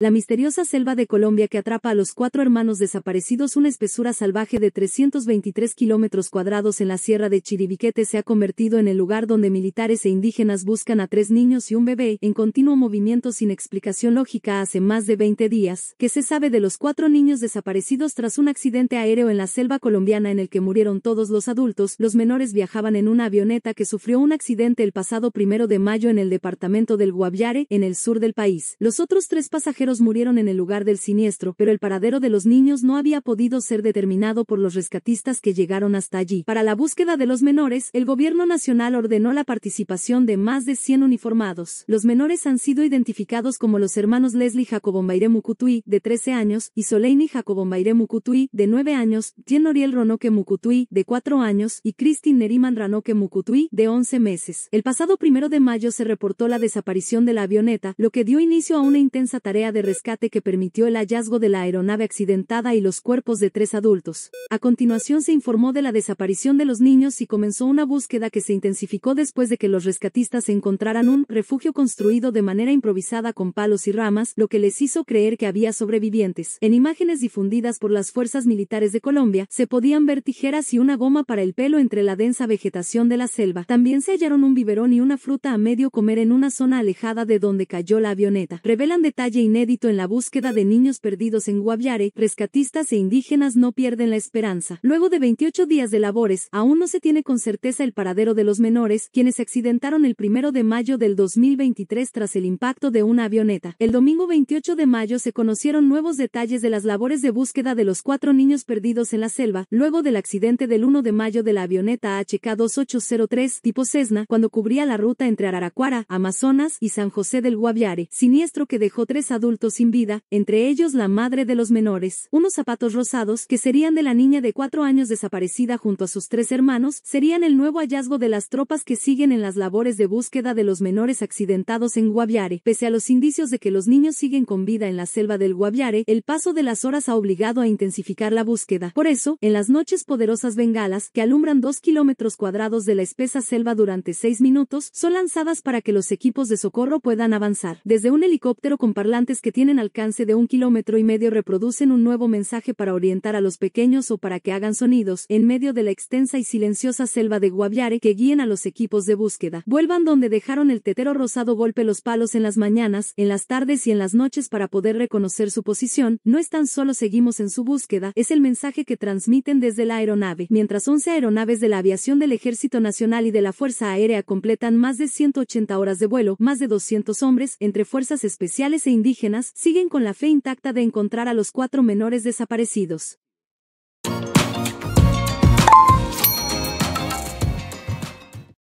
La misteriosa selva de Colombia que atrapa a los cuatro hermanos desaparecidos, una espesura salvaje de 323 kilómetros cuadrados en la sierra de Chiribiquete, se ha convertido en el lugar donde militares e indígenas buscan a tres niños y un bebé, en continuo movimiento sin explicación lógica hace más de 20 días, que se sabe de los cuatro niños desaparecidos tras un accidente aéreo en la selva colombiana en el que murieron todos los adultos, los menores viajaban en una avioneta que sufrió un accidente el pasado primero de mayo en el departamento del Guaviare, en el sur del país. Los otros tres pasajeros murieron en el lugar del siniestro, pero el paradero de los niños no había podido ser determinado por los rescatistas que llegaron hasta allí. Para la búsqueda de los menores, el gobierno nacional ordenó la participación de más de 100 uniformados. Los menores han sido identificados como los hermanos Leslie Jacobombaire Mukutui, de 13 años, y Soleini Jacobombaire Mukutui, de 9 años, Jean Oriel ronoke Mukutui, de 4 años, y Christine Neriman Ranoque Mukutui, de 11 meses. El pasado primero de mayo se reportó la desaparición de la avioneta, lo que dio inicio a una intensa tarea de rescate que permitió el hallazgo de la aeronave accidentada y los cuerpos de tres adultos. A continuación se informó de la desaparición de los niños y comenzó una búsqueda que se intensificó después de que los rescatistas encontraran un refugio construido de manera improvisada con palos y ramas, lo que les hizo creer que había sobrevivientes. En imágenes difundidas por las fuerzas militares de Colombia, se podían ver tijeras y una goma para el pelo entre la densa vegetación de la selva. También se hallaron un biberón y una fruta a medio comer en una zona alejada de donde cayó la avioneta. Revelan detalle inédito en la búsqueda de niños perdidos en Guaviare, rescatistas e indígenas no pierden la esperanza. Luego de 28 días de labores, aún no se tiene con certeza el paradero de los menores, quienes se accidentaron el primero de mayo del 2023 tras el impacto de una avioneta. El domingo 28 de mayo se conocieron nuevos detalles de las labores de búsqueda de los cuatro niños perdidos en la selva, luego del accidente del 1 de mayo de la avioneta HK2803 tipo Cessna, cuando cubría la ruta entre Araraquara, Amazonas y San José del Guaviare, siniestro que dejó tres adultos sin vida, entre ellos la madre de los menores. Unos zapatos rosados, que serían de la niña de cuatro años desaparecida junto a sus tres hermanos, serían el nuevo hallazgo de las tropas que siguen en las labores de búsqueda de los menores accidentados en Guaviare. Pese a los indicios de que los niños siguen con vida en la selva del Guaviare, el paso de las horas ha obligado a intensificar la búsqueda. Por eso, en las noches poderosas bengalas, que alumbran dos kilómetros cuadrados de la espesa selva durante seis minutos, son lanzadas para que los equipos de socorro puedan avanzar. Desde un helicóptero con parlantes que que tienen alcance de un kilómetro y medio reproducen un nuevo mensaje para orientar a los pequeños o para que hagan sonidos en medio de la extensa y silenciosa selva de Guaviare que guíen a los equipos de búsqueda. Vuelvan donde dejaron el tetero rosado golpe los palos en las mañanas, en las tardes y en las noches para poder reconocer su posición. No es tan solo seguimos en su búsqueda, es el mensaje que transmiten desde la aeronave. Mientras 11 aeronaves de la aviación del Ejército Nacional y de la Fuerza Aérea completan más de 180 horas de vuelo, más de 200 hombres, entre fuerzas especiales e indígenas, siguen con la fe intacta de encontrar a los cuatro menores desaparecidos.